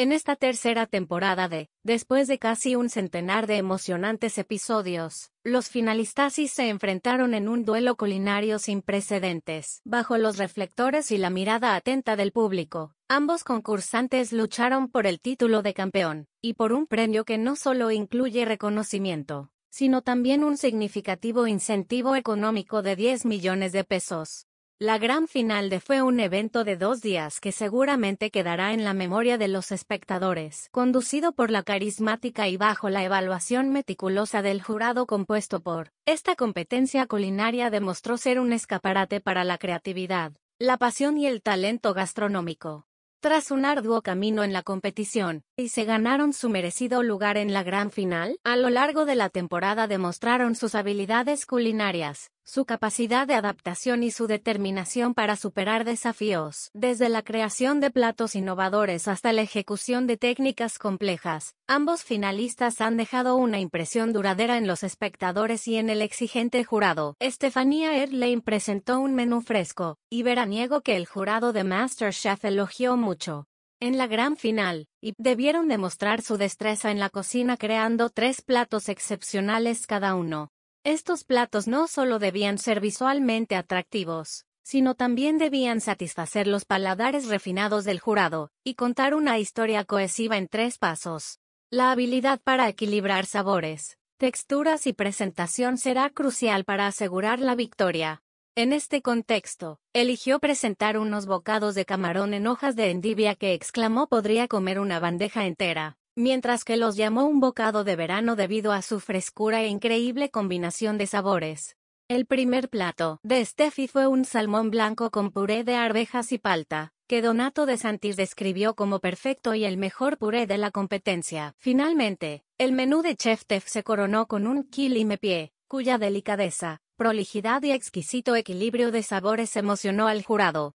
En esta tercera temporada de, después de casi un centenar de emocionantes episodios, los finalistas se enfrentaron en un duelo culinario sin precedentes. Bajo los reflectores y la mirada atenta del público, ambos concursantes lucharon por el título de campeón, y por un premio que no solo incluye reconocimiento, sino también un significativo incentivo económico de 10 millones de pesos. La gran final de fue un evento de dos días que seguramente quedará en la memoria de los espectadores, conducido por la carismática y bajo la evaluación meticulosa del jurado compuesto por. Esta competencia culinaria demostró ser un escaparate para la creatividad, la pasión y el talento gastronómico. Tras un arduo camino en la competición, y se ganaron su merecido lugar en la gran final. A lo largo de la temporada demostraron sus habilidades culinarias, su capacidad de adaptación y su determinación para superar desafíos. Desde la creación de platos innovadores hasta la ejecución de técnicas complejas, ambos finalistas han dejado una impresión duradera en los espectadores y en el exigente jurado. Estefanía Erlein presentó un menú fresco y veraniego que el jurado de MasterChef elogió mucho en la gran final, y debieron demostrar su destreza en la cocina creando tres platos excepcionales cada uno. Estos platos no solo debían ser visualmente atractivos, sino también debían satisfacer los paladares refinados del jurado, y contar una historia cohesiva en tres pasos. La habilidad para equilibrar sabores, texturas y presentación será crucial para asegurar la victoria. En este contexto, eligió presentar unos bocados de camarón en hojas de endivia que exclamó podría comer una bandeja entera, mientras que los llamó un bocado de verano debido a su frescura e increíble combinación de sabores. El primer plato de Steffi fue un salmón blanco con puré de arvejas y palta, que Donato de Santis describió como perfecto y el mejor puré de la competencia. Finalmente, el menú de Chef se coronó con un pie, cuya delicadeza, prolijidad y exquisito equilibrio de sabores emocionó al jurado.